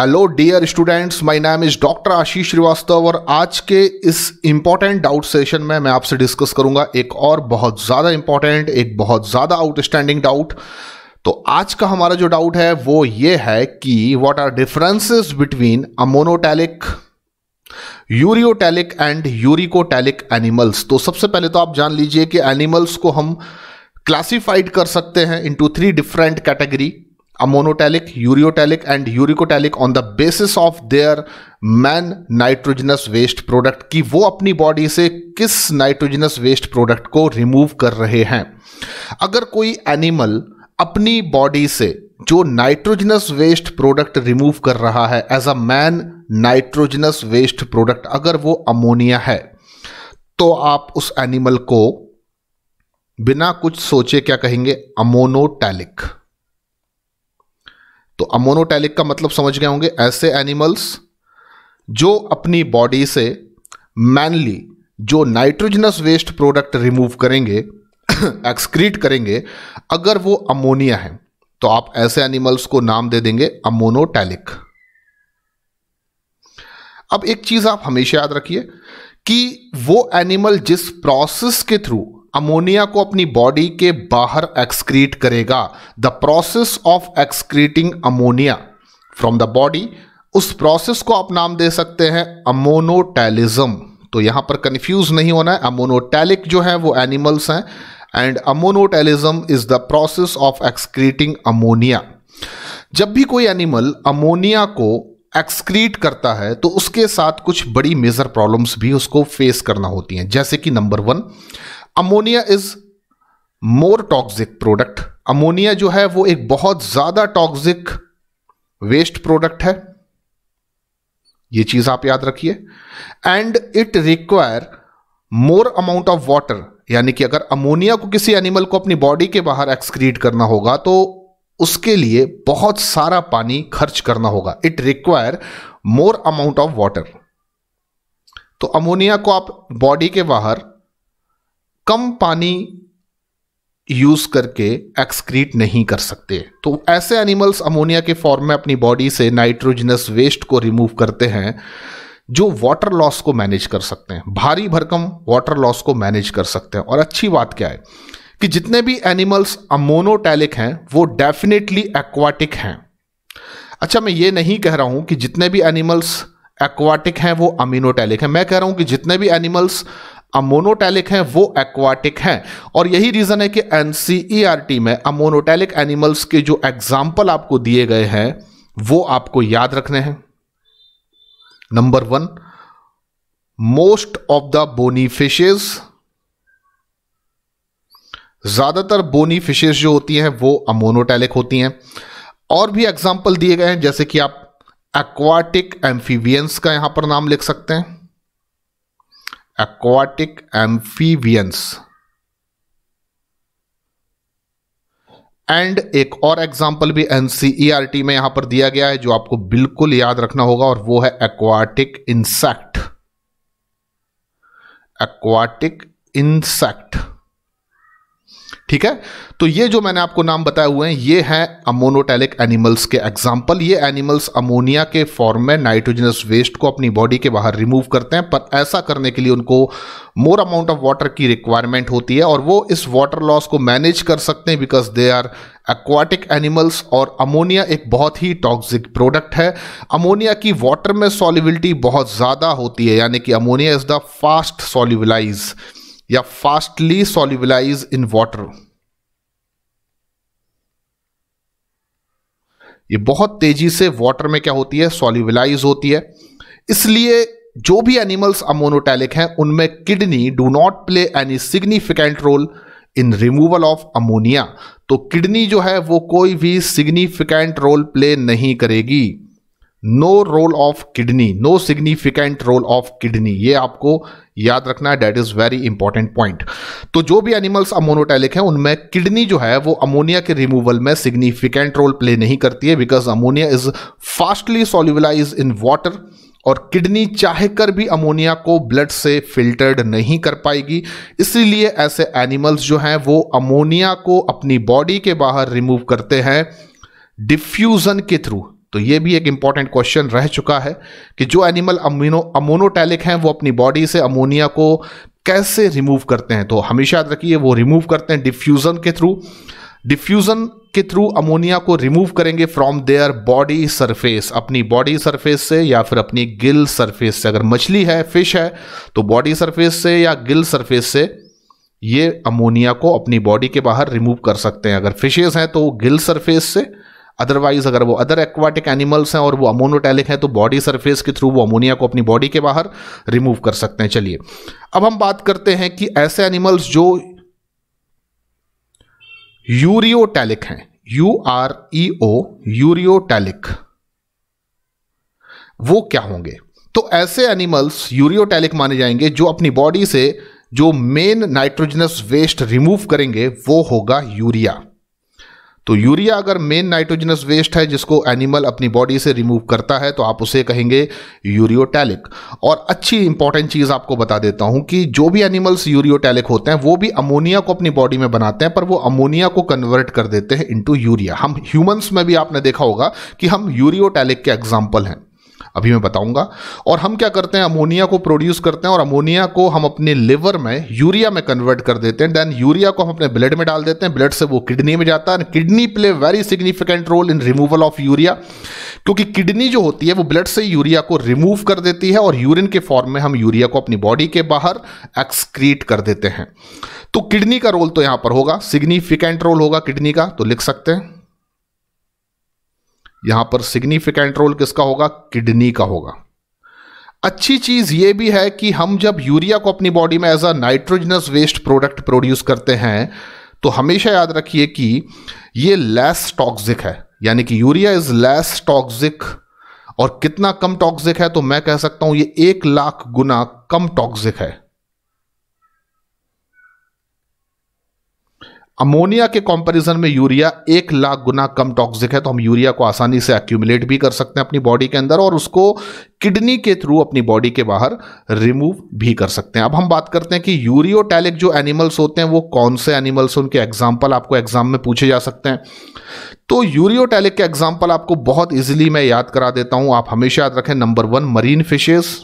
hello dear students my नाम is doctor Ashish Srivastava और आज के इस इम्पॉर्टेंट डाउट सेशन में मैं आपसे डिस्कस करूंगा एक और बहुत ज़्यादा इम्पॉर्टेंट एक बहुत ज़्यादा आउटस्टैंडिंग डाउट तो आज का हमारा जो डाउट है वो ये है कि what are differences between a ammonotelic ureotelic and uricotelic animals तो सबसे पहले तो आप जान लीजिए कि एनिमल्स को हम क्लासिफाइड कर सकते हैं into three different category ammonotelic ureotelic and uricotelic on the basis of their main nitrogenous waste product कि वो अपनी बॉडी से किस नाइट्रोजनस वेस्ट प्रोडक्ट को रिमूव कर रहे हैं अगर कोई एनिमल अपनी बॉडी से जो नाइट्रोजनस वेस्ट प्रोडक्ट रिमूव कर रहा है as a main nitrogenous waste product अगर वो अमोनिया है तो आप उस एनिमल को बिना कुछ सोचे क्या कहेंगे अमोनोटैलिक तो अमोनोटैलिक का मतलब समझ गए होंगे ऐसे एनिमल्स जो अपनी बॉडी से मैनली जो नाइट्रोजनस वेस्ट प्रोडक्ट रिमूव करेंगे एक्सक्रीट करेंगे अगर वो अमोनिया है तो आप ऐसे एनिमल्स को नाम दे देंगे अमोनोटैलिक अब एक चीज आप हमेशा याद रखिए कि वो एनिमल जिस प्रोसेस के थ्रू अमोनिया को अपनी बॉडी के बाहर एक्सक्रीट करेगा the process of excreting ammonia from the body उस प्रोसेस को आप नाम दे सकते हैं अमोनोटैलिज्म तो यहां पर कंफ्यूज नहीं होना है अमोनोटैलिक जो है वो एनिमल्स हैं and ammonotelism is the process of excreting ammonia जब भी कोई एनिमल अमोनिया को एक्सक्रीट करता है तो उसके साथ कुछ बड़ी मेजर प्रॉब्लम्स भी उसको फेस करना होती हैं जैसे कि number one ammonia is more toxic product ammonia जो है वो एक बहुत ज़्यादा टॉक्सिक वेस्ट प्रोडक्ट है ये चीज़ आप याद रखिए and it require more amount of water यानी कि अगर अमोनिया को किसी एनिमल को अपनी बॉडी के बाहर एक्सक्रीट करना होगा तो उसके लिए बहुत सारा पानी खर्च करना होगा it require more amount of water तो अमोनिया को आप बॉडी के बाहर कम पानी यूज करके एक्सक्रीट नहीं कर सकते तो ऐसे एनिमल्स अमोनिया के फॉर्म में अपनी बॉडी से नाइट्रोजनस वेस्ट को रिमूव करते हैं जो वाटर लॉस को मैनेज कर सकते हैं भारी भरकम वाटर लॉस को मैनेज कर सकते हैं और अच्छी बात क्या है कि जितने भी एनिमल्स अमोनोटैलिक हैं वो डेफिनेटली एक्वाटिक हैं अच्छा मैं ये नहीं कह रहा हूँ कि जितने भी एनिमल्स एक्वाटिक हैं वो अमीनोटैलिक हैं मैं कह रहा हूँ कि जितने भी एनिमल्स अमोनोटैलिक हैं वो एक्वाटिक हैं और यही रीज़न है कि एनसीईआरटी e में अमोनोटैलिक एनिमल्स के जो एग्जाम्पल आपको दिए गए हैं वो आपको याद रखने हैं number one most of the bony fishes ज़्यादातर बोनी फिशेज जो होती हैं वो अमोनोटैलिक होती हैं और भी एग्जाम्पल दिए गए हैं जैसे कि आप एक्वाटिक एम्फीवियंस का यहां पर नाम लिख सकते हैं aquatic amphibians एंड एक और एग्जाम्पल भी एनसीईआरटी e में यहां पर दिया गया है जो आपको बिल्कुल याद रखना होगा और वो है एक्वाटिक इंसेक्ट एक्वाटिक इंसेक्ट ठीक है तो ये जो मैंने आपको नाम बताए हुए हैं ये हैं अमोनोटेलिक एनिमल्स के एग्जाम्पल ये एनिमल्स अमोनिया के फॉर्म में नाइट्रोजनस वेस्ट को अपनी बॉडी के बाहर रिमूव करते हैं पर ऐसा करने के लिए उनको मोर अमाउंट ऑफ वाटर की रिक्वायरमेंट होती है और वो इस वाटर लॉस को मैनेज कर सकते हैं because they are aquatic animals और अमोनिया एक बहुत ही टॉक्सिक प्रोडक्ट है अमोनिया की वाटर में सॉलिबिलिटी बहुत ज़्यादा होती है यानी कि ammonia is the fast solubilize या फास्टली सॉल्युबलाइज इन वाटर ये बहुत तेजी से वाटर में क्या होती है सॉल्युबलाइज होती है इसलिए जो भी एनिमल्स अमोनोटैलिक हैं उनमें kidney do not play any significant role in removal of ammonia तो किडनी जो है वो कोई भी सिग्निफिकेंट रोल प्ले नहीं करेगी no role of kidney no significant role of kidney ये आपको याद रखना है that is very important point तो जो भी एनिमल्स अमोनोटैलिक हैं उनमें किडनी जो है वो अमोनिया के रिमूवल में सिग्निफिकेंट रोल प्ले नहीं करती है because ammonia is fastly solubilize in water और किडनी चाहे कर भी अमोनिया को ब्लड से फिल्टर्ड नहीं कर पाएगी इसीलिए ऐसे एनिमल्स जो हैं वो अमोनिया को अपनी बॉडी के बाहर रिमूव करते हैं डिफ्यूज़न के थ्रू तो ये भी एक इंपॉर्टेंट क्वेश्चन रह चुका है कि जो एनिमल अमीनो अमोनोटैलिक हैं वो अपनी बॉडी से अमोनिया को कैसे रिमूव करते हैं तो हमेशा याद रखिए वो रिमूव करते हैं डिफ्यूज़न के थ्रू डिफ्यूज़न के थ्रू अमोनिया को रिमूव करेंगे फ्रॉम देयर बॉडी सरफेस अपनी बॉडी सरफेस से या फिर अपनी गिल सरफेस से अगर मछली है फिश है तो बॉडी सरफेस से या गिल सरफेस से ये अमोनिया को अपनी बॉडी के बाहर रिमूव कर सकते हैं अगर फिशेज हैं तो गिल सरफेस से अदरवाइज अगर वो अदर एक्वाटिक एनिमल्स हैं और वो अमोनोटैलिक हैं तो बॉडी सरफेस के थ्रू वो अमोनिया को अपनी बॉडी के बाहर रिमूव कर सकते हैं चलिए अब हम बात करते हैं कि ऐसे एनिमल्स जो यूरियोटैलिक हैं U R E O ureotelic वो क्या होंगे तो ऐसे एनिमल्स यूरियोटैलिक माने जाएंगे जो अपनी बॉडी से जो मेन नाइट्रोजनस वेस्ट रिमूव करेंगे वो होगा यूरिया तो यूरिया अगर मेन नाइट्रोजनस वेस्ट है जिसको एनिमल अपनी बॉडी से रिमूव करता है तो आप उसे कहेंगे यूरियोटैलिक और अच्छी इंपॉर्टेंट चीज़ आपको बता देता हूं कि जो भी एनिमल्स यूरियोटैलिक होते हैं वो भी अमोनिया को अपनी बॉडी में बनाते हैं पर वो अमोनिया को कन्वर्ट कर देते हैं इंटू यूरिया हम ह्यूमन्स में भी आपने देखा होगा कि हम यूरियोटैलिक के एग्जाम्पल हैं अभी मैं बताऊंगा और हम क्या करते हैं अमोनिया को प्रोड्यूस करते हैं और अमोनिया को हम अपने लिवर में यूरिया में कन्वर्ट कर देते हैं देन यूरिया को हम अपने ब्लड में डाल देते हैं ब्लड से वो किडनी में जाता है kidney play very significant role in removal of urea क्योंकि किडनी जो होती है वो ब्लड से यूरिया को रिमूव कर देती है और यूरिन के फॉर्म में हम यूरिया को अपनी बॉडी के बाहर एक्सक्रीट कर देते हैं तो किडनी का रोल तो यहाँ पर होगा सिग्निफिकेंट रोल होगा किडनी का तो लिख सकते हैं यहां पर सिग्निफिकेंट रोल किसका होगा किडनी का होगा अच्छी चीज ये भी है कि हम जब यूरिया को अपनी बॉडी में as a nitrogenous waste product produce करते हैं तो हमेशा याद रखिए कि ये लेस टॉक्सिक है यानी कि यूरिया इज लेस टॉक्सिक और कितना कम टॉक्सिक है तो मैं कह सकता हूं ये एक लाख गुना कम टॉक्सिक है अमोनिया के कंपैरिजन में यूरिया एक लाख गुना कम टॉक्सिक है तो हम यूरिया को आसानी से एक्यूमुलेट भी कर सकते हैं अपनी बॉडी के अंदर और उसको किडनी के थ्रू अपनी बॉडी के बाहर रिमूव भी कर सकते हैं अब हम बात करते हैं कि यूरियोटैलिक जो एनिमल्स होते हैं वो कौन से एनिमल्स उनके एग्जाम्पल आपको एग्जाम में पूछे जा सकते हैं तो यूरियोटैलिक के एग्जाम्पल आपको बहुत ईजिली मैं याद करा देता हूं आप हमेशा याद रखें नंबर वन मरीन फिशेज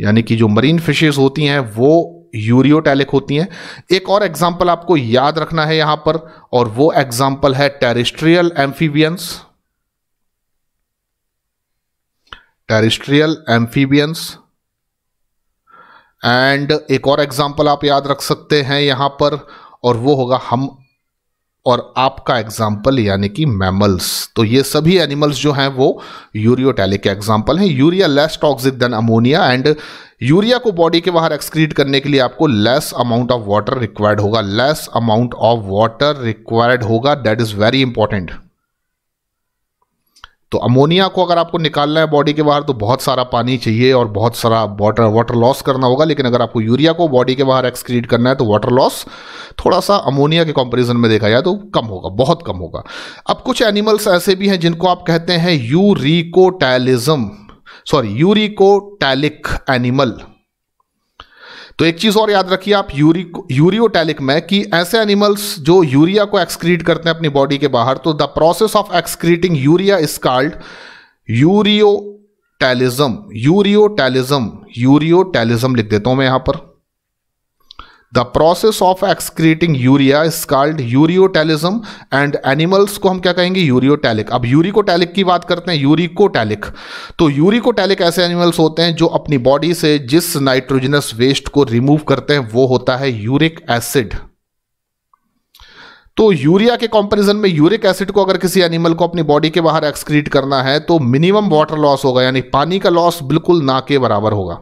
यानी कि जो मरीन फिशेज होती हैं वो यूरियोटैलिक होती हैं एक और एग्जाम्पल आपको याद रखना है यहां पर और वो एग्जाम्पल है terrestrial amphibians terrestrial amphibians and एक और एग्जाम्पल आप याद रख सकते हैं यहां पर और वो होगा हम और आपका एग्जाम्पल यानी कि मैमल्स तो ये सभी एनिमल्स जो हैं वो यूरियोटैलिक एग्जाम्पल हैं urea less toxic than ammonia and urea को बॉडी के बाहर एक्सक्रीट करने के लिए आपको less amount of water required होगा less amount of water required होगा दैट इज वेरी इंपॉर्टेंट तो अमोनिया को अगर आपको निकालना है बॉडी के बाहर तो बहुत सारा पानी चाहिए और बहुत सारा वाटर वाटर लॉस करना होगा लेकिन अगर आपको यूरिया को बॉडी के बाहर एक्सक्रीट करना है तो वाटर लॉस थोड़ा सा अमोनिया के कंपैरिजन में देखा जाए तो कम होगा बहुत कम होगा अब कुछ एनिमल्स ऐसे भी हैं जिनको आप कहते हैं यूरिकोटैलिज्म सॉरी यूरिकोटैलिक एनिमल तो एक चीज और याद रखिए आप यूरी यूरियोटैलिक में कि ऐसे एनिमल्स जो यूरिया को एक्सक्रीट करते हैं अपनी बॉडी के बाहर तो the process of excreting urea is called ureotelism ureotelism ureotelism लिख देता हूं मैं यहां पर the process of excreting urea is called ureotelism and animals को हम क्या कहेंगे यूरियोटेलिक अब यूरिकोटैलिक की बात करते हैं यूरिकोटैलिक तो यूरिकोटेलिक ऐसे एनिमल्स होते हैं जो अपनी बॉडी से जिस नाइट्रोजनस वेस्ट को रिमूव करते हैं वो होता है यूरिक एसिड तो यूरिया के कंपैरिजन में यूरिक एसिड को अगर किसी एनिमल को अपनी बॉडी के बाहर एक्सक्रीट करना है तो मिनिमम वाटर लॉस होगा यानी पानी का लॉस बिल्कुल ना के बराबर होगा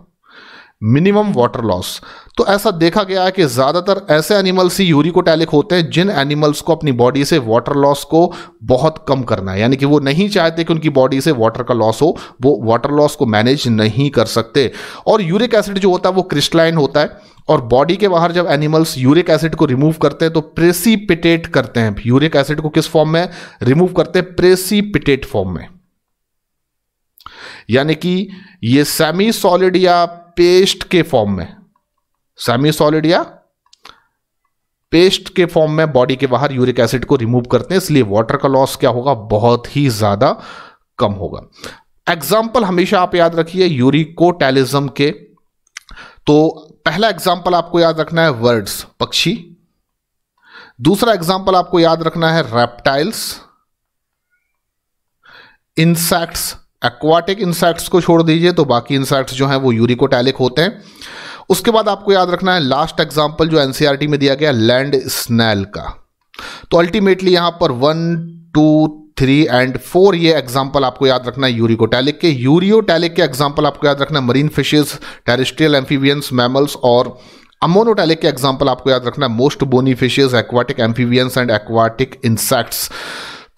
मिनिमम वाटर लॉस तो ऐसा देखा गया है कि ज़्यादातर ऐसे एनिमल्स ही यूरिकोटैलिक होते हैं जिन एनिमल्स को अपनी बॉडी से वाटर लॉस को बहुत कम करना है यानी कि वो नहीं चाहते कि उनकी बॉडी से वाटर का लॉस हो वो वाटर लॉस को मैनेज नहीं कर सकते और यूरिक एसिड जो होता है वो क्रिस्टलाइन होता है और बॉडी के बाहर जब एनिमल्स यूरिक एसिड को रिमूव करते हैं तो प्रेसिपिटेट करते हैं यूरिक एसिड को किस फॉर्म में रिमूव करते हैं प्रेसिपिटेट फॉर्म में यानी कि ये सेमी सॉलिड या पेस्ट के फॉर्म में सेमी सॉलिड या पेस्ट के फॉर्म में बॉडी के बाहर यूरिक एसिड को रिमूव करते हैं इसलिए वाटर का लॉस क्या होगा बहुत ही ज़्यादा कम होगा एग्जाम्पल हमेशा आप याद रखिए यूरिकोटेलिज्म के तो पहला एग्जाम्पल आपको याद रखना है वर्ड्स पक्षी दूसरा एग्जाम्पल आपको याद रखना है रेप्टाइल्स इंसेक्ट्स एक्वाटिक इंसेक्ट्स को छोड़ दीजिए तो बाकी इंसेक्ट्स जो हैं वो यूरिकोटैलिक होते हैं उसके बाद आपको याद रखना है लास्ट एग्जाम्पल जो एनसीईआरटी e में दिया गया लैंड स्नैल का तो अल्टीमेटली यहाँ पर one two three and four ये एग्जाम्पल आपको याद रखना है यूरिकोटैलिक के यूरियोटैलिक के एग्जाम्पल आपको याद रखना है marine fishes terrestrial amphibians mammals और अमोनोटैलिक के एग्जाम्पल आपको याद रखना है most bony fishes aquatic amphibians and aquatic insects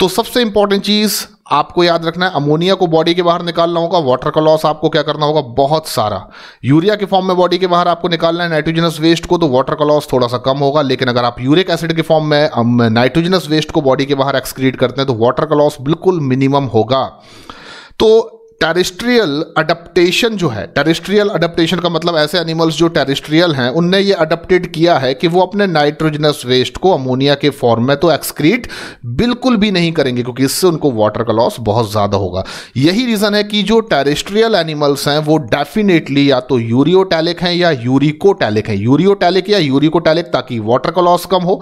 तो सबसे इंपॉर्टेंट चीज आपको याद रखना है अमोनिया को बॉडी के बाहर निकालना होगा वाटर का लॉस आपको क्या करना होगा बहुत सारा यूरिया के फॉर्म में बॉडी के बाहर आपको निकालना है नाइट्रोजनस वेस्ट को तो वाटर का लॉस थोड़ा सा कम होगा लेकिन अगर आप यूरिक एसिड के फॉर्म में नाइट्रोजनस वेस्ट को बॉडी के बाहर एक्सक्रीट करते हैं तो वाटर का लॉस बिल्कुल मिनिमम होगा तो टेरिस्ट्रियल अडप्टेशन जो है टेरिस्ट्रियल अडप्टेशन का मतलब ऐसे एनिमल्स जो टेरिस्ट्रियल हैं उनने ये अडप्टेड किया है कि वो अपने नाइट्रोजनस वेस्ट को अमोनिया के फॉर्म में तो एक्सक्रीट बिल्कुल भी नहीं करेंगे क्योंकि इससे उनको वाटर का लॉस बहुत ज़्यादा होगा यही रीज़न है कि जो टेरिस्ट्रियल एनिमल्स हैं वो डेफिनेटली या तो यूरियोटैलिक हैं या यूरिकोटैलिक हैं यूरियोटैलिक या यूरिकोटैलिक ताकि वाटर का लॉस कम हो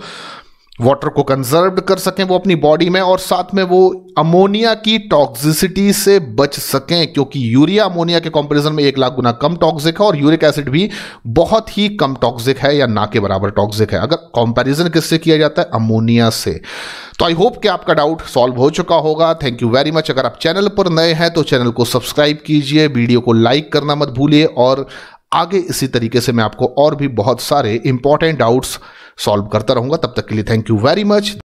वाटर को कंजर्व कर सकें वो अपनी बॉडी में और साथ में वो अमोनिया की टॉक्सिसिटी से बच सकें क्योंकि यूरिया अमोनिया के कंपैरिजन में एक लाख गुना कम टॉक्सिक है और यूरिक एसिड भी बहुत ही कम टॉक्सिक है या ना के बराबर टॉक्सिक है अगर कंपैरिजन किससे किया जाता है अमोनिया से तो आई होप कि आपका डाउट सॉल्व हो चुका होगा थैंक यू वेरी मच अगर आप चैनल पर नए हैं तो चैनल को सब्सक्राइब कीजिए वीडियो को लाइक करना मत भूलिए और आगे इसी तरीके से मैं आपको और भी बहुत सारे इंपॉर्टेंट डाउट्स सॉल्व करता रहूंगा तब तक के लिए थैंक यू वेरी मच